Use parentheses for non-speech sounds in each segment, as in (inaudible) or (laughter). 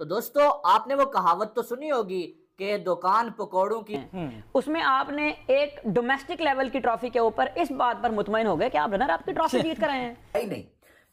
तो दोस्तों आपने वो कहावत तो सुनी होगी के दुकान पकौड़ों की हम्म। उसमें आपने एक डोमेस्टिक लेवल की ट्रॉफी के ऊपर इस बात पर मुतमिन हो गए कि आप रनर आपकी ट्रॉफी जीत कर आए हैं नहीं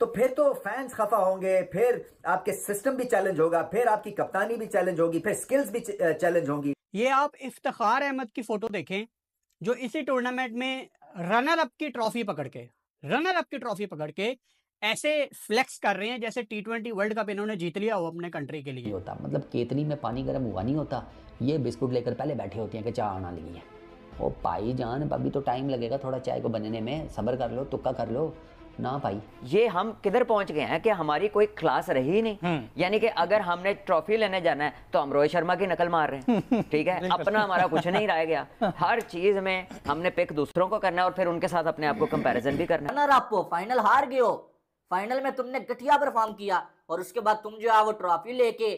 तो फिर तो फैंस खफा होंगे फिर आपके सिस्टम भी चैलेंज होगा फिर आपकी कप्तानी भी चैलेंज होगी फिर स्किल्स भी चैलेंज होंगी ये आप इफ्तार अहमद की फोटो देखें जो इसी टूर्नामेंट में रनर अप की ट्रॉफी पकड़ के रनर अप की ट्रॉफी पकड़ के ऐसे फ्लेक्स कर रहे हैं जैसे टी ट्वेंटी वर्ल्ड कप इन्होंने जीत लिया हो अपने कंट्री के लिए होता मतलब केतली में पानी गर्म हुआ नहीं होता ये बिस्कुट लेकर पहले बैठे होते हैं कि चाय आना लगी है ओ पाई जान अभी तो टाइम लगेगा थोड़ा चाय को बनने में सबर कर लो तुक्का कर लो ना भाई ये हम किधर पहुंच गए हैं कि हमारी कोई क्लास रही नहीं हम्म। यानी कि अगर हमने ट्रॉफी लेने जाना है तो हम रोहित शर्मा की नकल मार रहे हैं (laughs) ठीक है अपना हमारा कुछ नहीं रह गया (laughs) हर चीज में हमने पिक दूसरों को करना है और फिर उनके साथ अपने आप को कंपैरिजन भी करना है अप फाइनल हार गए हो फाइनल में तुमने घटिया परफॉर्म किया और उसके बाद तुम जो है वो ट्रॉफी लेके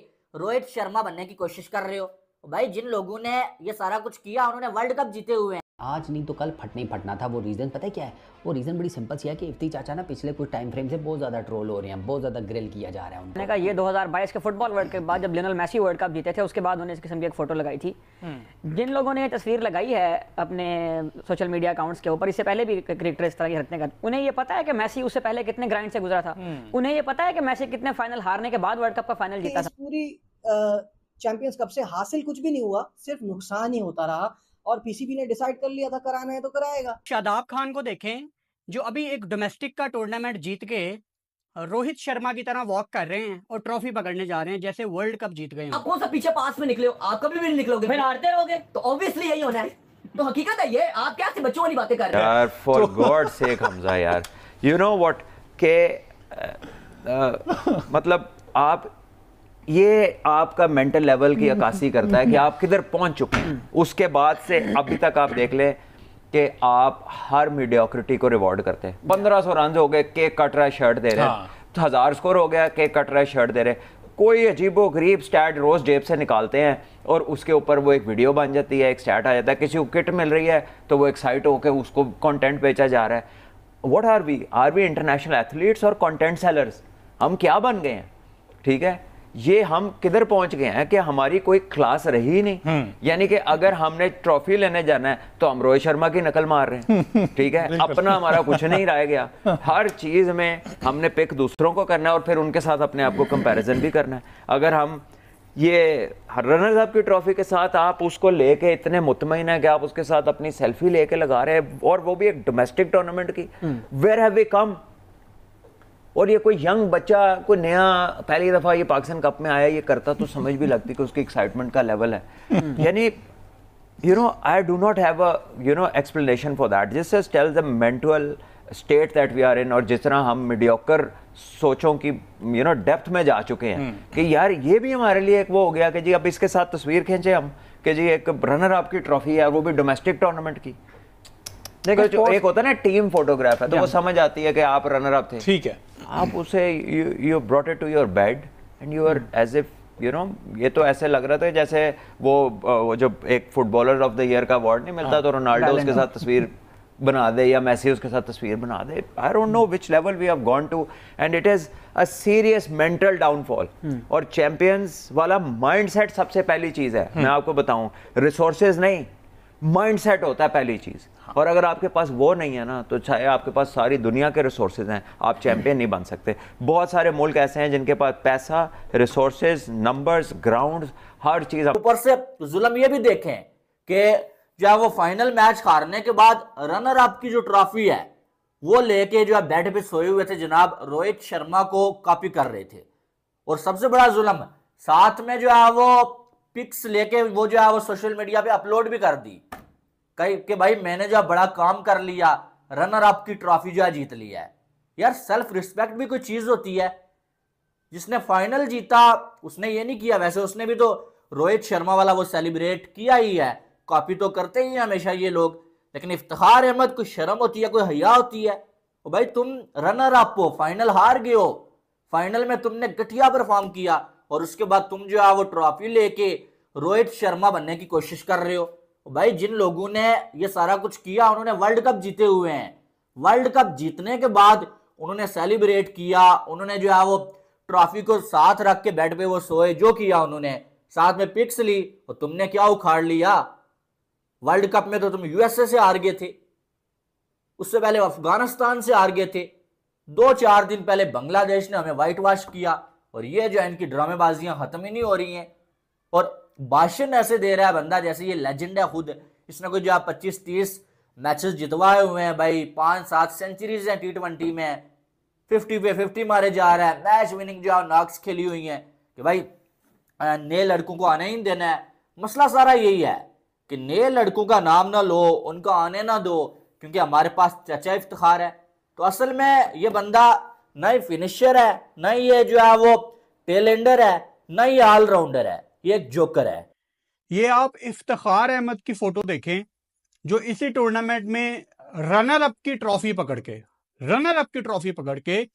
रोहित शर्मा बनने की कोशिश कर रहे हो भाई जिन लोगों ने ये सारा कुछ किया उन्होंने वर्ल्ड कप जीते हुए हैं आज नहीं तो कल फटने ही फटना था वो रीज़न पता है क्या है वो रीज़न बड़ी सिंपल सी है कि इफ्ती चाचा ना पिछले कुछ टाइम फ्रेम से बहुत ज़्यादा ट्रोल हो रहे हैं बहुत ज़्यादा ग्रिल किया जा रहा है उन्होंने कहा ये 2022 के फुटबॉल वर्ल्ड के बाद जब लिनल मैसी वर्ल्ड कप जीते थे उसके बाद उन्होंने इस किस्म की एक फ़ोटो लगाई थी हम्म। जिन लोगों ने ये तस्वीर लगाई है अपने सोशल मीडिया अकाउंट्स के ऊपर इससे पहले भी क्रिकेटर इस तरह की हरकतें करते उन्हें ये पता है कि मैसी उससे पहले कितने ग्राइंड से गुजरा था हम्म। उन्हें ये पता है कि मैसी कितने फाइनल हारने के बाद वर्ल्ड कप का फाइनल जीता था पूरी चैंपियंस कप से हासिल कुछ भी नहीं हुआ सिर्फ नुकसान ही होता रहा और पीसीबी ने डिसाइड कर लिया था कराना है तो कराएगा शादाब खान को देखें जो अभी एक डोमेस्टिक का टूर्नामेंट जीत के रोहित शर्मा की तरह वॉक कर रहे हैं और ट्रॉफी पकड़ने जा रहे हैं जैसे वर्ल्ड कप जीत गए आप कौन सा पीछे पास में निकले हो आप कभी भी निकलोगे फिर हारते रहोगे तो ऑब्वियसली यही होना है तो हकीकत है ये आप क्या से बच्चों वाली बातें कर रहे हैं फॉर गॉड सेक हमजा यार यू नो व्हाट के मतलब आप ये आपका मेंटल लेवल की अक्सी करता है कि (laughs) आप किधर पहुंच चुके हैं उसके बाद से अभी तक आप देख लें कि आप हर मीडियोक्रिटी को रिवॉर्ड करते हैं पंद्रह सौ रन हो गए केक कट रहा है शर्ट दे रहे हैं हाँ। तो हज़ार स्कोर हो गया केक कट रहा है शर्ट दे रहे कोई अजीबो गरीब स्टैट रोज़ जेब से निकालते हैं और उसके ऊपर वो एक वीडियो बन जाती है एक स्टैट आ जाता है किसी को किट मिल रही है तो वो एक्साइट होकर उसको कॉन्टेंट बेचा जा रहा है what are we are we international athletes और कॉन्टेंट सेलर्स हम क्या बन गए हैं ठीक है ये हम किधर पहुंच गए हैं कि हमारी कोई क्लास रही नहीं हम्म। यानी कि अगर हमने ट्रॉफी लेने जाना है तो हम रोहित शर्मा की नकल मार रहे हैं (laughs) ठीक है अपना हमारा कुछ नहीं रह गया (laughs) हर चीज में हमने पिक दूसरों को करना है और फिर उनके साथ अपने आप को कंपैरिजन भी करना है अगर हम ये रनर साहब की ट्रॉफी के साथ आप उसको लेके इतने मुतमिन है कि आप उसके साथ अपनी सेल्फी लेके लगा रहे हैं और वो भी एक डोमेस्टिक टूर्नामेंट की वेर हैव वी कम और ये कोई यंग बच्चा कोई नया पहली दफ़ा ये पाकिस्तान कप में आया ये करता तो समझ भी लगती कि उसकी एक्साइटमेंट का लेवल है हम्म। यानी you know I do not have a you know explanation for that this just tells the mental state that we और जिस तरह हम मिडियोकर सोचों की यू नो डेप्थ में जा चुके हैं हम्म। कि यार ये भी हमारे लिए एक वो हो गया कि जी अब इसके साथ तस्वीर खींचे हम कि जी एक रनर अप की ट्रॉफी है वो भी डोमेस्टिक टूर्नामेंट की देखो जो एक होता है ना टीम फोटोग्राफ है तो वो समझ आती है कि आप रनर अप थे ठीक है आप उसे you brought it to your bed and you are as if you know ये तो ऐसे लग रहा था जैसे वो वो जब एक फुटबॉलर ऑफ द ईयर का अवार्ड नहीं मिलता हाँ, तो रोनाल्डो उसके साथ तस्वीर बना दे या मैसी उसके साथ तस्वीर बना दे I don't know which level we have gone to and it is a serious mental downfall और चैंपियंस वाला माइंडसेट सबसे पहली चीज़ है मैं hmm. आपको बताऊं रिसोर्सेज नहीं माइंड सेट होता है पहली चीज़ हाँ। और अगर आपके पास वो नहीं है ना तो चाहे आपके पास सारी दुनिया के रिसोर्सेज हैं आप चैंपियन नहीं बन सकते बहुत सारे मुल्क ऐसे हैं जिनके पास पैसा रिसोर्स नंबर्स ग्राउंड हर चीज़ ऊपर से जुलम ये भी देखें कि जब वो फाइनल मैच हारने के बाद रनर अप की जो ट्रॉफी है वो लेके जो है पे सोए हुए थे जनाब रोहित शर्मा को कॉपी कर रहे थे और सबसे बड़ा जुलम साथ में जो है वो पिक्स लेके वो जो है वो सोशल मीडिया पे अपलोड भी कर दी कही कि भाई मैंने जो बड़ा काम कर लिया रनर अप की ट्रॉफी जो है जीत लिया है यार सेल्फ रिस्पेक्ट भी कोई चीज़ होती है जिसने फाइनल जीता उसने ये नहीं किया वैसे उसने भी तो रोहित शर्मा वाला वो सेलिब्रेट किया ही है कॉपी तो करते ही हमेशा ये लोग लेकिन इफ्तार अहमद कोई शर्म होती है कोई हया होती है भाई तुम रनर अप हो फाइनल हार गए हो फाइनल में तुमने गठिया परफॉर्म किया और उसके बाद तुम जो है वो ट्रॉफी लेके रोहित शर्मा बनने की कोशिश कर रहे हो भाई जिन लोगों ने ये सारा कुछ किया उन्होंने वर्ल्ड कप जीते हुए हैं वर्ल्ड कप जीतने के बाद उन्होंने सेलिब्रेट किया उन्होंने जो है वो ट्रॉफी को साथ रख के बेड पे वो सोए जो किया उन्होंने साथ में पिक्स ली और तुमने क्या उखाड़ लिया वर्ल्ड कप में तो तुम यूएसए से हार गए थे उससे पहले अफगानिस्तान से हार गए थे दो चार दिन पहले बांग्लादेश ने हमें व्हाइट वॉश किया और ये जो इनकी ड्रामेबाजियां खत्म ही नहीं हो रही हैं और भाषण ऐसे दे रहा है बंदा जैसे ये लेजेंड है खुद इसने कोई जो आप पच्चीस तीस मैचेस जितवाए हुए हैं भाई पांच सात सेंचुरीज हैं टी ट्वेंटी में फिफ्टी पे फिफ्टी मारे जा रहा है मैच विनिंग जो नॉक्स खेली हुई हैं कि भाई नए लड़कों को आने ही देना है मसला सारा यही है कि नए लड़कों का नाम ना लो उनका आने ना दो क्योंकि हमारे पास चचा इफ्तार है तो असल में ये बंदा न ही फिनिशर है न ही ये जो है वो टेलेंडर है न ही ऑलराउंडर है ये एक जोकर है ये आप इफ्तार अहमद की फोटो देखें जो इसी टूर्नामेंट में रनर अप की ट्रॉफी पकड़ के रनर अप की ट्रॉफी पकड़ के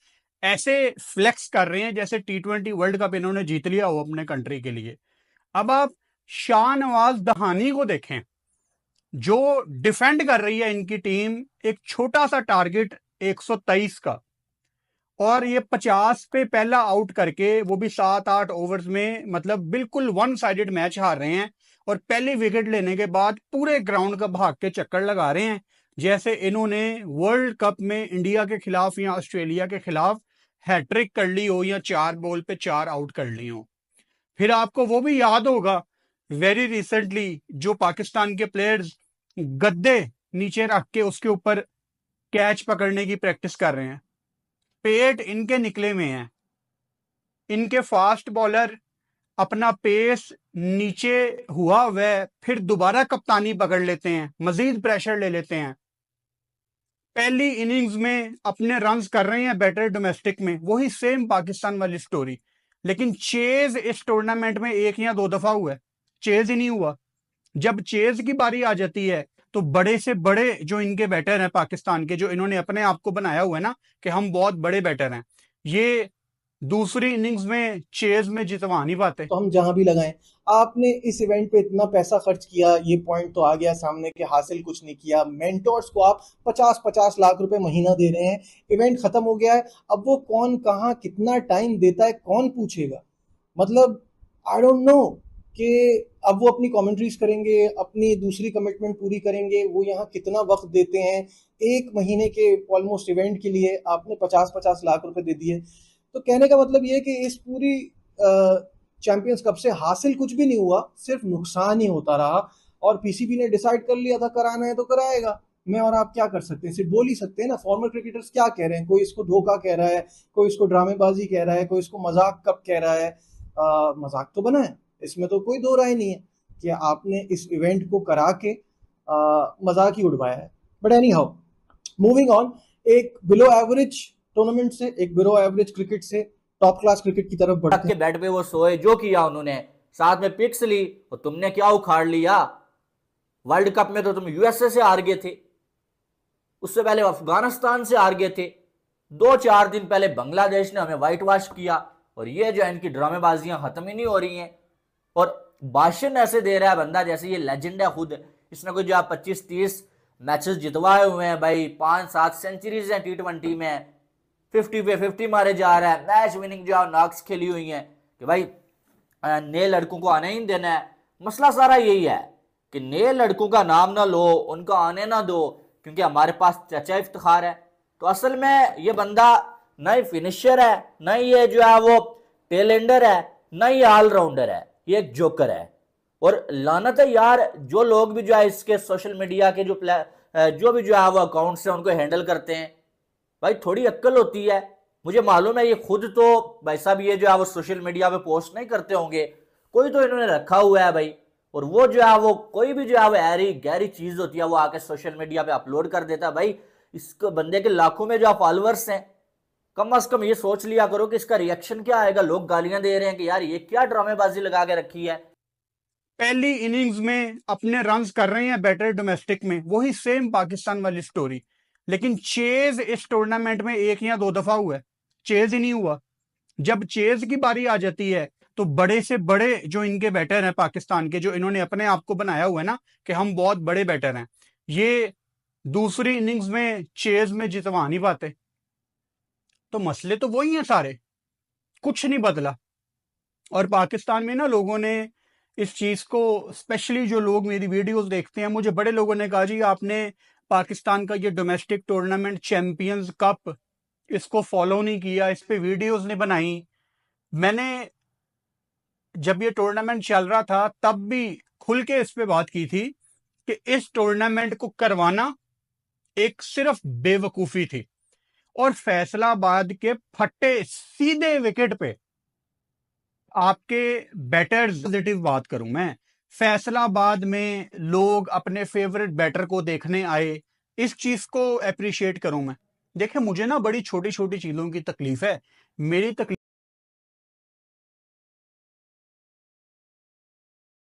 ऐसे फ्लेक्स कर रहे हैं जैसे टी ट्वेंटी वर्ल्ड कप इन्होंने जीत लिया हो अपने कंट्री के लिए अब आप शाहनवाज दहानी को देखें जो डिफेंड कर रही है इनकी टीम एक छोटा सा टारगेट 123 का और ये 50 पे पहला आउट करके वो भी सात आठ ओवर्स में मतलब बिल्कुल वन साइडेड मैच हार रहे हैं और पहली विकेट लेने के बाद पूरे ग्राउंड का भाग के चक्कर लगा रहे हैं जैसे इन्होंने वर्ल्ड कप में इंडिया के खिलाफ या ऑस्ट्रेलिया के खिलाफ हैट्रिक कर ली हो या चार बॉल पे चार आउट कर ली हो फिर आपको वो भी याद होगा वेरी रिसेंटली जो पाकिस्तान के प्लेयर्स गद्दे नीचे रख के उसके ऊपर कैच पकड़ने की प्रैक्टिस कर रहे हैं पेट इनके निकले में है इनके फास्ट बॉलर अपना पेस नीचे हुआ वह फिर दोबारा कप्तानी पकड़ लेते हैं मजीद प्रेशर ले लेते हैं पहली इनिंग्स में अपने रन कर रहे हैं बैटर डोमेस्टिक में वही सेम पाकिस्तान वाली स्टोरी लेकिन चेज इस टूर्नामेंट में एक या दो दफा हुआ है चेज ही नहीं हुआ जब चेज की बारी आ जाती है तो बड़े से बड़े जो इनके बैटर हैं पाकिस्तान के जो इन्होंने अपने आप को बनाया हुआ है ना कि हम बहुत बड़े बैटर हैं ये दूसरी इनिंग्स में चेज में जितवा नहीं पाते तो हम जहां भी लगाएं आपने इस इवेंट पे इतना पैसा खर्च किया ये पॉइंट तो आ गया सामने कि हासिल कुछ नहीं किया मेंटोर्स को आप 50-50 लाख रुपए महीना दे रहे हैं इवेंट खत्म हो गया है अब वो कौन कहाँ कितना टाइम देता है कौन पूछेगा मतलब आई डोंट नो कि अब वो अपनी कमेंट्रीज करेंगे अपनी दूसरी कमिटमेंट पूरी करेंगे वो यहाँ कितना वक्त देते हैं एक महीने के ऑलमोस्ट इवेंट के लिए आपने पचास पचास लाख रुपए दे दिए तो कहने का मतलब ये कि इस पूरी चैंपियंस कप से हासिल कुछ भी नहीं हुआ सिर्फ नुकसान ही होता रहा और पीसीबी ने डिसाइड कर लिया था कराना है तो कराएगा मैं और आप क्या कर सकते हैं सिर्फ बोल ही सकते हैं ना फॉर्मर क्रिकेटर्स क्या कह रहे हैं कोई इसको धोखा कह रहा है कोई इसको ड्रामेबाजी कह रहा है कोई इसको मजाक कप कह रहा है मजाक तो बना है इसमें तो कोई दो राय नहीं है कि आपने इस इवेंट को करा के मजाक ही उड़वाया है but anyhow moving on एक बिलो एवरेज टूर्नामेंट से एक बिलो एवरेज क्रिकेट से टॉप क्लास क्रिकेट की तरफ बढ़ते के बैट पे वो सोए जो किया उन्होंने साथ में पिक्स ली और तुमने क्या उखाड़ लिया वर्ल्ड कप में तो तुम यूएसए से हार गए थे उससे पहले अफगानिस्तान से हार गए थे दो चार दिन पहले बांग्लादेश ने हमें व्हाइट वॉश किया और ये जो इनकी ड्रामेबाजियां खत्म ही नहीं हो रही हैं और भाषण ऐसे दे रहा है बंदा जैसे ये लेजेंड है खुद इसने कोई जो आप पच्चीस तीस मैचेस जितवाए हुए हैं भाई पाँच सात सेंचुरीज हैं टी ट्वेंटी में फिफ्टी पे फिफ्टी मारे जा रहा है मैच विनिंग जो नॉक्स खेली हुई हैं कि भाई नए लड़कों को आने ही देना है मसला सारा यही है कि नए लड़कों का नाम ना लो उनको आने ना दो क्योंकि हमारे पास चचा इफ्तार है तो असल में ये बंदा ना ही फिनिशर है ना ही ये जो है वो टेलेंडर है ना ही ऑलराउंडर है ये एक जोकर है और लानत है यार जो लोग भी जो है इसके सोशल मीडिया के जो जो भी जो है वो अकाउंट्स हैं उनको हैंडल करते हैं भाई थोड़ी अक्ल होती है मुझे मालूम है ये खुद तो भाई साहब ये जो है वो सोशल मीडिया पे पोस्ट नहीं करते होंगे कोई तो इन्होंने रखा हुआ है भाई और वो जो है वो कोई भी जो है वो ऐरी गहरी चीज़ होती है वो आके सोशल मीडिया पे अपलोड कर देता है भाई इसको बंदे के लाखों में जो फॉलोअर्स हैं कम अज कम ये सोच लिया करो कि इसका रिएक्शन क्या आएगा लोग गालियां दे रहे हैं कि यार ये क्या ड्रामेबाजी लगा के रखी है पहली इनिंग्स में अपने रन कर रहे हैं बेटर डोमेस्टिक में वही सेम पाकिस्तान वाली स्टोरी लेकिन चेज इस टूर्नामेंट में एक या दो दफा हुआ है चेज ही नहीं हुआ जब चेज की बारी आ जाती है तो बड़े से बड़े जो इनके बैटर हैं पाकिस्तान के जो इन्होंने अपने आप को बनाया हुआ है ना कि हम बहुत बड़े बैटर हैं ये दूसरी इनिंग्स में चेज में जितवा नहीं पाते तो मसले तो वही हैं सारे कुछ नहीं बदला और पाकिस्तान में ना लोगों ने इस चीज़ को स्पेशली जो लोग मेरी वीडियोस देखते हैं मुझे बड़े लोगों ने कहा जी आपने पाकिस्तान का ये डोमेस्टिक टूर्नामेंट चैम्पियंस कप इसको फॉलो नहीं किया इस पर वीडियोज़ नहीं बनाई मैंने जब ये टूर्नामेंट चल रहा था तब भी खुल के इस पर बात की थी कि इस टूर्नामेंट को करवाना एक सिर्फ बेवकूफ़ी थी और फैसलाबाद के फट्टे सीधे विकेट पे आपके बैटर पॉजिटिव बात करूं मैं फैसलाबाद में लोग अपने फेवरेट बैटर को देखने आए इस चीज को अप्रिशिएट करूं मैं देखे मुझे ना बड़ी छोटी छोटी चीजों की तकलीफ है मेरी तकलीफ